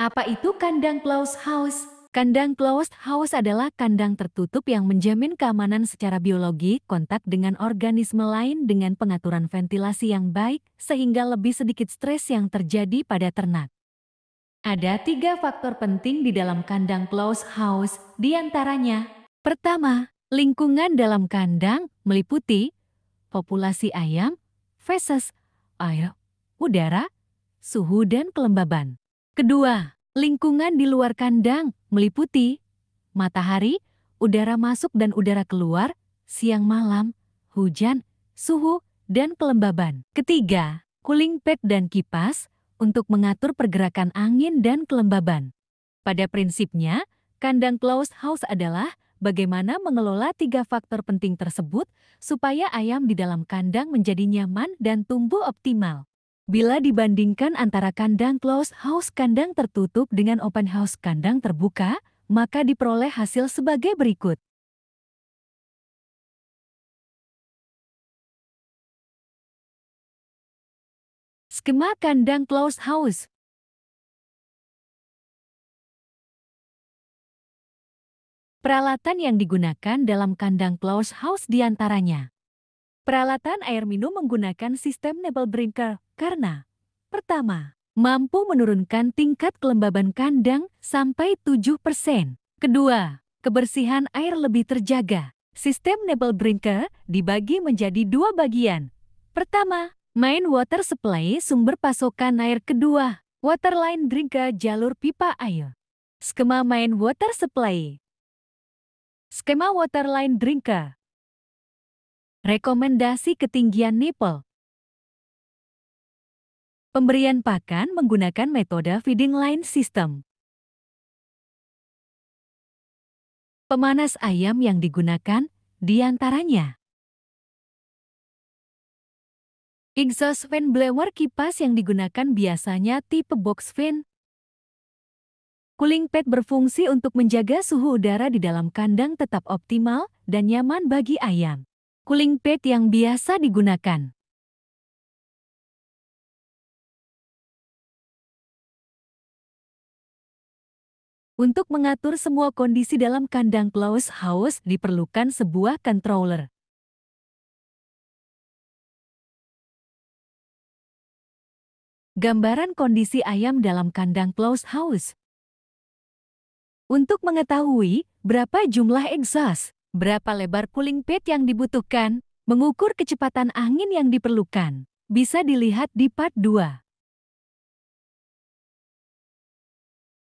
Apa itu kandang closed house? Kandang closed house adalah kandang tertutup yang menjamin keamanan secara biologi, kontak dengan organisme lain dengan pengaturan ventilasi yang baik, sehingga lebih sedikit stres yang terjadi pada ternak. Ada tiga faktor penting di dalam kandang closed house, diantaranya. Pertama, lingkungan dalam kandang meliputi populasi ayam, feses, air, udara, suhu dan kelembaban. Kedua, lingkungan di luar kandang meliputi matahari, udara masuk dan udara keluar, siang malam, hujan, suhu, dan kelembaban. Ketiga, cooling pad dan kipas untuk mengatur pergerakan angin dan kelembaban. Pada prinsipnya, kandang closed house adalah bagaimana mengelola tiga faktor penting tersebut supaya ayam di dalam kandang menjadi nyaman dan tumbuh optimal. Bila dibandingkan antara kandang close house kandang tertutup dengan open house kandang terbuka, maka diperoleh hasil sebagai berikut. Skema kandang close house Peralatan yang digunakan dalam kandang close house diantaranya Peralatan air minum menggunakan sistem Nebel Brinker karena pertama, mampu menurunkan tingkat kelembaban kandang sampai 7 persen. Kedua, kebersihan air lebih terjaga. Sistem nebel Nebelbrinker dibagi menjadi dua bagian. Pertama, main water supply sumber pasokan air kedua, waterline drinker jalur pipa air. Skema main water supply. Skema waterline drinker. Rekomendasi ketinggian nipple Pemberian pakan menggunakan metode feeding line system. Pemanas ayam yang digunakan diantaranya Exhaust fan blower kipas yang digunakan biasanya tipe box fan. Cooling pad berfungsi untuk menjaga suhu udara di dalam kandang tetap optimal dan nyaman bagi ayam. Cooling pad yang biasa digunakan Untuk mengatur semua kondisi dalam kandang close house diperlukan sebuah controller. Gambaran kondisi ayam dalam kandang close house. Untuk mengetahui berapa jumlah exhaust, berapa lebar cooling pad yang dibutuhkan, mengukur kecepatan angin yang diperlukan, bisa dilihat di part 2.